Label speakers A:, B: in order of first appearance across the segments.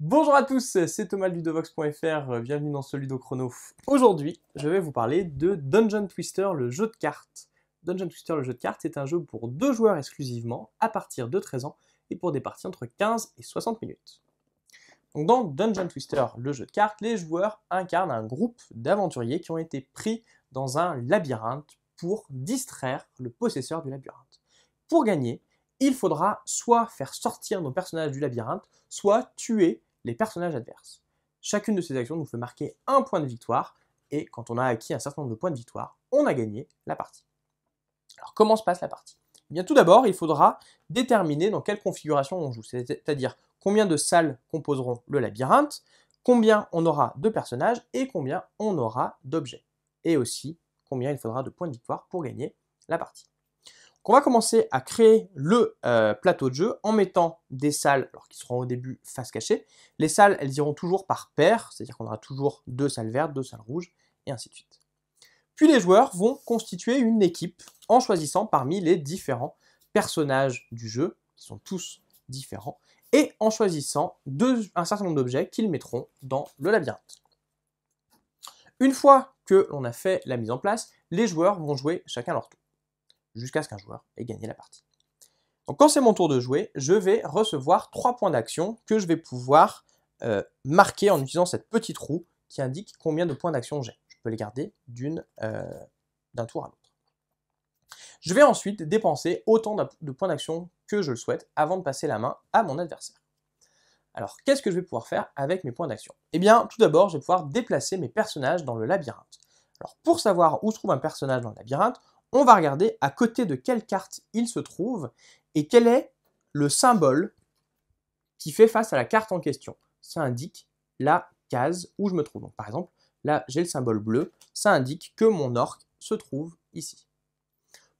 A: Bonjour à tous, c'est Thomas de Ludovox.fr, euh, bienvenue dans ce Ludochrono. Aujourd'hui, je vais vous parler de Dungeon Twister, le jeu de cartes. Dungeon Twister, le jeu de cartes, est un jeu pour deux joueurs exclusivement, à partir de 13 ans, et pour des parties entre 15 et 60 minutes. dans Dungeon Twister, le jeu de cartes, les joueurs incarnent un groupe d'aventuriers qui ont été pris dans un labyrinthe pour distraire le possesseur du labyrinthe. Pour gagner, il faudra soit faire sortir nos personnages du labyrinthe, soit tuer les personnages adverses. Chacune de ces actions nous fait marquer un point de victoire, et quand on a acquis un certain nombre de points de victoire, on a gagné la partie. Alors comment se passe la partie eh bien, Tout d'abord, il faudra déterminer dans quelle configuration on joue, c'est-à-dire combien de salles composeront le labyrinthe, combien on aura de personnages et combien on aura d'objets, et aussi combien il faudra de points de victoire pour gagner la partie. On va commencer à créer le euh, plateau de jeu en mettant des salles, alors qui seront au début face cachée. Les salles, elles iront toujours par paire, c'est-à-dire qu'on aura toujours deux salles vertes, deux salles rouges, et ainsi de suite. Puis les joueurs vont constituer une équipe en choisissant parmi les différents personnages du jeu, qui sont tous différents, et en choisissant un certain nombre d'objets qu'ils mettront dans le labyrinthe. Une fois que l'on a fait la mise en place, les joueurs vont jouer chacun leur tour jusqu'à ce qu'un joueur ait gagné la partie. Donc quand c'est mon tour de jouer, je vais recevoir 3 points d'action que je vais pouvoir euh, marquer en utilisant cette petite roue qui indique combien de points d'action j'ai. Je peux les garder euh, d'un tour à l'autre. Je vais ensuite dépenser autant de points d'action que je le souhaite avant de passer la main à mon adversaire. Alors, qu'est-ce que je vais pouvoir faire avec mes points d'action Eh bien, tout d'abord, je vais pouvoir déplacer mes personnages dans le labyrinthe. Alors, pour savoir où se trouve un personnage dans le labyrinthe, on va regarder à côté de quelle carte il se trouve et quel est le symbole qui fait face à la carte en question. Ça indique la case où je me trouve. par exemple, là j'ai le symbole bleu, ça indique que mon orque se trouve ici.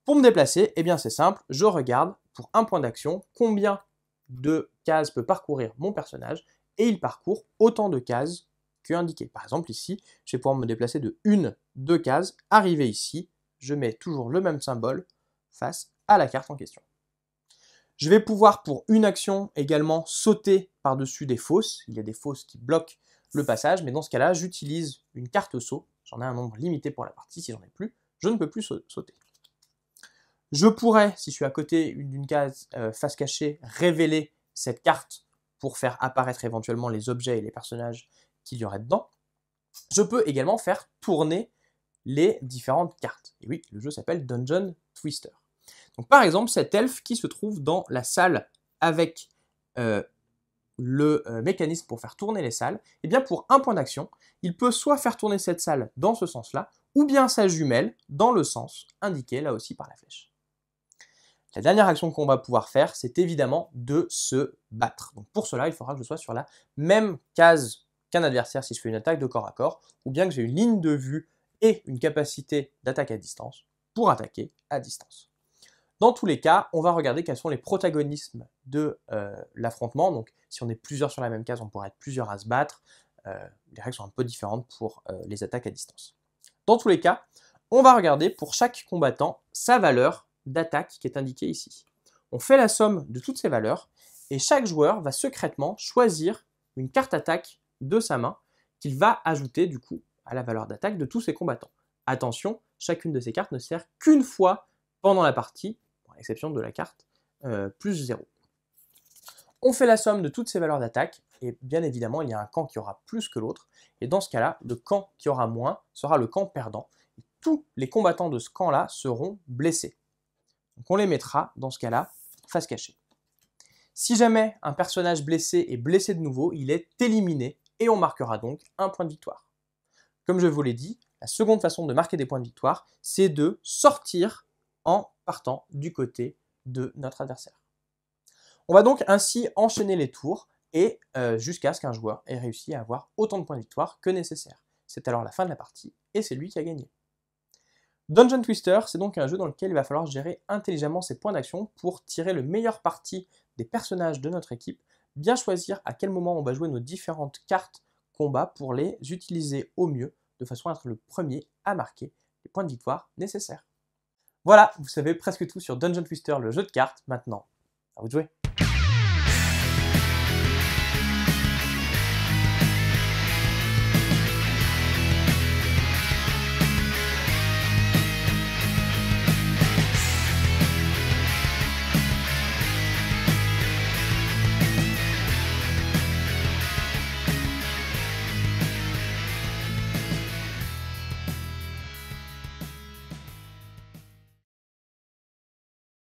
A: Pour me déplacer, eh bien c'est simple, je regarde pour un point d'action combien de cases peut parcourir mon personnage et il parcourt autant de cases que indiqué. Par exemple ici, je vais pouvoir me déplacer de une, deux cases, arriver ici, je mets toujours le même symbole face à la carte en question. Je vais pouvoir pour une action également sauter par-dessus des fosses. Il y a des fosses qui bloquent le passage, mais dans ce cas-là, j'utilise une carte saut. J'en ai un nombre limité pour la partie, si j'en ai plus, je ne peux plus sauter. Je pourrais, si je suis à côté d'une case euh, face cachée, révéler cette carte pour faire apparaître éventuellement les objets et les personnages qu'il y aurait dedans. Je peux également faire tourner les différentes cartes. Et oui, le jeu s'appelle Dungeon Twister. Donc par exemple, cet elfe qui se trouve dans la salle avec euh, le euh, mécanisme pour faire tourner les salles, et eh bien pour un point d'action, il peut soit faire tourner cette salle dans ce sens-là, ou bien sa jumelle dans le sens indiqué là aussi par la flèche. La dernière action qu'on va pouvoir faire, c'est évidemment de se battre. Donc pour cela, il faudra que je sois sur la même case qu'un adversaire si je fais une attaque de corps à corps, ou bien que j'ai une ligne de vue et une capacité d'attaque à distance pour attaquer à distance. Dans tous les cas, on va regarder quels sont les protagonismes de euh, l'affrontement. Donc, si on est plusieurs sur la même case, on pourrait être plusieurs à se battre. Euh, les règles sont un peu différentes pour euh, les attaques à distance. Dans tous les cas, on va regarder pour chaque combattant sa valeur d'attaque qui est indiquée ici. On fait la somme de toutes ces valeurs et chaque joueur va secrètement choisir une carte attaque de sa main qu'il va ajouter du coup à la valeur d'attaque de tous ces combattants. Attention, chacune de ces cartes ne sert qu'une fois pendant la partie, à l'exception de la carte euh, plus 0. On fait la somme de toutes ces valeurs d'attaque, et bien évidemment, il y a un camp qui aura plus que l'autre, et dans ce cas-là, le camp qui aura moins sera le camp perdant. tous les combattants de ce camp-là seront blessés. Donc on les mettra, dans ce cas-là, face cachée. Si jamais un personnage blessé est blessé de nouveau, il est éliminé, et on marquera donc un point de victoire. Comme je vous l'ai dit, la seconde façon de marquer des points de victoire, c'est de sortir en partant du côté de notre adversaire. On va donc ainsi enchaîner les tours et euh, jusqu'à ce qu'un joueur ait réussi à avoir autant de points de victoire que nécessaire. C'est alors la fin de la partie et c'est lui qui a gagné. Dungeon Twister, c'est donc un jeu dans lequel il va falloir gérer intelligemment ses points d'action pour tirer le meilleur parti des personnages de notre équipe, bien choisir à quel moment on va jouer nos différentes cartes combat pour les utiliser au mieux de façon à être le premier à marquer les points de victoire nécessaires. Voilà, vous savez presque tout sur Dungeon Twister, le jeu de cartes. Maintenant, à vous de jouer.